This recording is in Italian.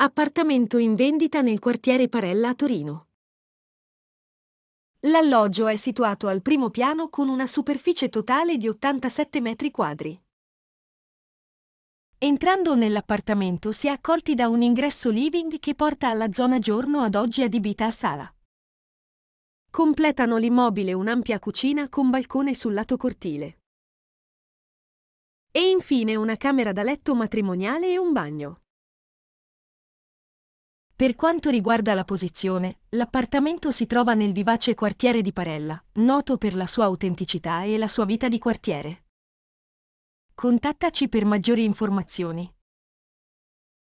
Appartamento in vendita nel quartiere Parella a Torino. L'alloggio è situato al primo piano con una superficie totale di 87 metri quadri. Entrando nell'appartamento si è accolti da un ingresso living che porta alla zona giorno ad oggi adibita a sala. Completano l'immobile un'ampia cucina con balcone sul lato cortile. E infine una camera da letto matrimoniale e un bagno. Per quanto riguarda la posizione, l'appartamento si trova nel vivace quartiere di Parella, noto per la sua autenticità e la sua vita di quartiere. Contattaci per maggiori informazioni.